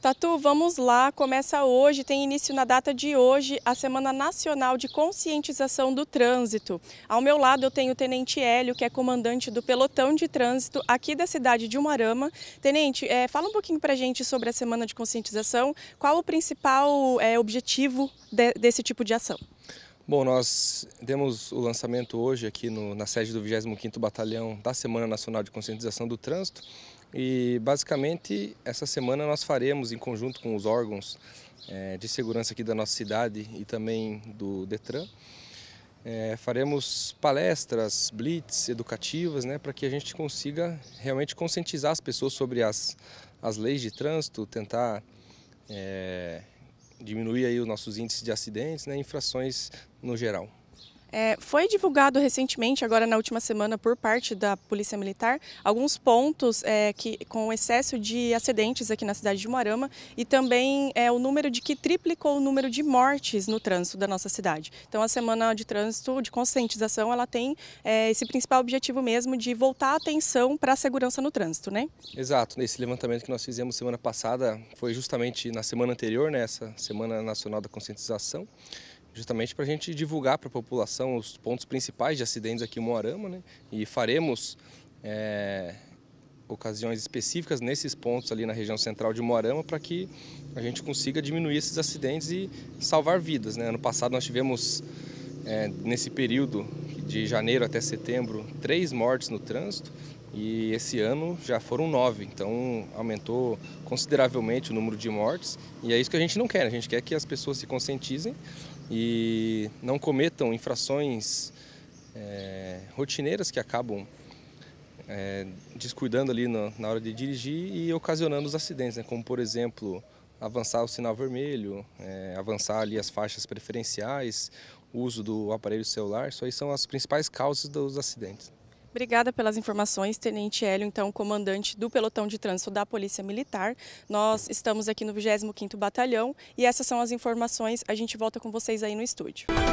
Tatu, vamos lá. Começa hoje, tem início na data de hoje, a Semana Nacional de Conscientização do Trânsito. Ao meu lado eu tenho o Tenente Hélio, que é comandante do pelotão de trânsito aqui da cidade de Umarama. Tenente, é, fala um pouquinho para gente sobre a Semana de Conscientização. Qual o principal é, objetivo de, desse tipo de ação? Bom, nós demos o lançamento hoje aqui no, na sede do 25º Batalhão da Semana Nacional de Conscientização do Trânsito. E basicamente essa semana nós faremos em conjunto com os órgãos é, de segurança aqui da nossa cidade e também do Detran, é, faremos palestras, blitz educativas, né, para que a gente consiga realmente conscientizar as pessoas sobre as, as leis de trânsito, tentar é, diminuir aí os nossos índices de acidentes, né, infrações no geral. É, foi divulgado recentemente, agora na última semana, por parte da Polícia Militar, alguns pontos é, que, com excesso de acidentes aqui na cidade de Moarama e também é, o número de que triplicou o número de mortes no trânsito da nossa cidade. Então, a semana de trânsito, de conscientização, ela tem é, esse principal objetivo mesmo de voltar a atenção para a segurança no trânsito, né? Exato. Esse levantamento que nós fizemos semana passada foi justamente na semana anterior, né, essa Semana Nacional da Conscientização, justamente para a gente divulgar para a população os pontos principais de acidentes aqui em Moarama, né? E faremos é, ocasiões específicas nesses pontos ali na região central de Moarama para que a gente consiga diminuir esses acidentes e salvar vidas, né? Ano passado nós tivemos é, nesse período de janeiro até setembro três mortes no trânsito e esse ano já foram nove, então aumentou consideravelmente o número de mortes e é isso que a gente não quer, a gente quer que as pessoas se conscientizem e não cometam infrações é, rotineiras que acabam é, descuidando ali na, na, hora de dirigir e ocasionando os acidentes, né? como por exemplo avançar o sinal vermelho, é, avançar ali as faixas preferenciais, uso do aparelho celular, isso aí são as principais causas dos acidentes. Obrigada pelas informações, Tenente Hélio, então, comandante do pelotão de trânsito da Polícia Militar. Nós estamos aqui no 25º Batalhão e essas são as informações. A gente volta com vocês aí no estúdio. Música